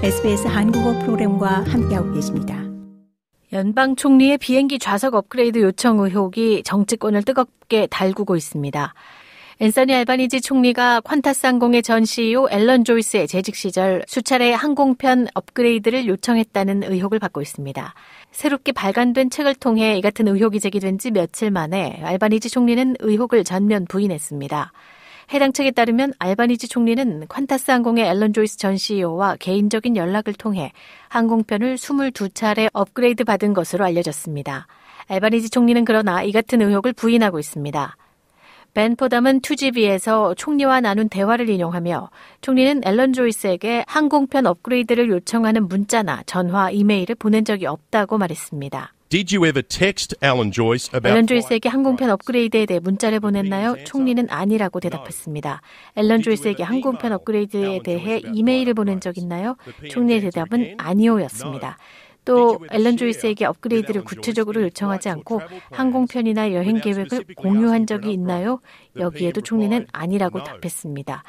SBS 한국어 프로그램과 함께하고 계십니다. 연방 총리의 비행기 좌석 업그레이드 요청 의혹이 정치권을 뜨겁게 달구고 있습니다. 앤서니 알바니지 총리가 퀀타스 항공의 전 CEO 앨런 조이스의 재직 시절 수차례 항공편 업그레이드를 요청했다는 의혹을 받고 있습니다. 새롭게 발간된 책을 통해 이 같은 의혹이 제기된 지 며칠 만에 알바니지 총리는 의혹을 전면 부인했습니다. 해당 책에 따르면 알바니지 총리는 퀀타스 항공의 앨런 조이스 전 CEO와 개인적인 연락을 통해 항공편을 22차례 업그레이드 받은 것으로 알려졌습니다. 알바니지 총리는 그러나 이 같은 의혹을 부인하고 있습니다. 벤 포담은 2 g b 에서 총리와 나눈 대화를 인용하며 총리는 앨런 조이스에게 항공편 업그레이드를 요청하는 문자나 전화, 이메일을 보낸 적이 없다고 말했습니다. Did you ever text Alan Joyce about 앨런 조이스에게 항공편 업그레이드에 대해 문자를 보냈나요? 총리는 아니라고 대답했습니다. 앨런 조이스에게 항공편 업그레이드에 대해 이메일을 보낸 적 있나요? 총리의 대답은 아니오였습니다. 또 앨런 조이스에게 업그레이드를 구체적으로 요청하지 않고 항공편이나 여행 계획을 공유한 적이 있나요? 여기에도 총리는 아니라고 답했습니다.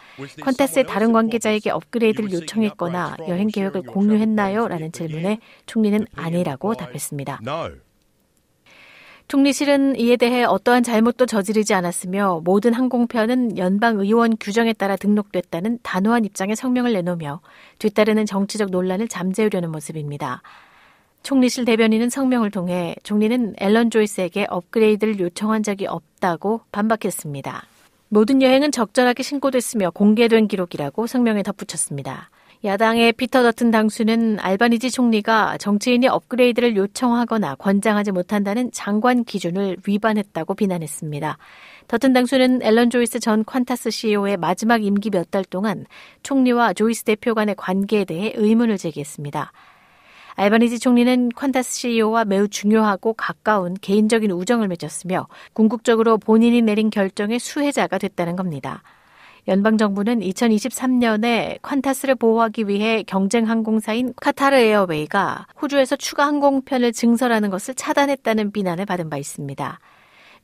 컨테스의 다른 관계자에게 업그레이드를 요청했거나 여행 계획을 공유했나요? 라는 질문에 총리는 아니라고 답했습니다. 총리실은 이에 대해 어떠한 잘못도 저지르지 않았으며 모든 항공편은 연방 의원 규정에 따라 등록됐다는 단호한 입장의 성명을 내놓으며 뒤따르는 정치적 논란을 잠재우려는 모습입니다. 총리실 대변인은 성명을 통해 총리는 앨런 조이스에게 업그레이드를 요청한 적이 없다고 반박했습니다. 모든 여행은 적절하게 신고됐으며 공개된 기록이라고 성명에 덧붙였습니다. 야당의 피터 더튼 당수는 알바니지 총리가 정치인이 업그레이드를 요청하거나 권장하지 못한다는 장관 기준을 위반했다고 비난했습니다. 더튼 당수는 앨런 조이스 전 퀀타스 CEO의 마지막 임기 몇 달 동안 총리와 조이스 대표 간의 관계에 대해 의문을 제기했습니다. 알바니지 총리는 퀀타스 CEO와 매우 중요하고 가까운 개인적인 우정을 맺었으며 궁극적으로 본인이 내린 결정의 수혜자가 됐다는 겁니다. 연방정부는 2023년에 퀀타스를 보호하기 위해 경쟁 항공사인 카타르 에어웨이가 호주에서 추가 항공편을 증설하는 것을 차단했다는 비난을 받은 바 있습니다.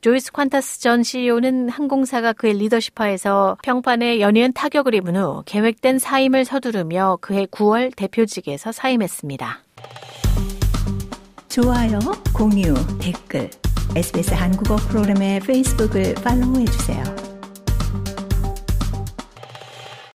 조이스 퀀타스 전 CEO는 항공사가 그의 리더십하에서 평판에 연이은 타격을 입은 후 계획된 사임을 서두르며 그해 9월 대표직에서 사임했습니다. 좋아요, 공유, 댓글, SBS 한국어 프로그램의 페이스북을 팔로우해주세요.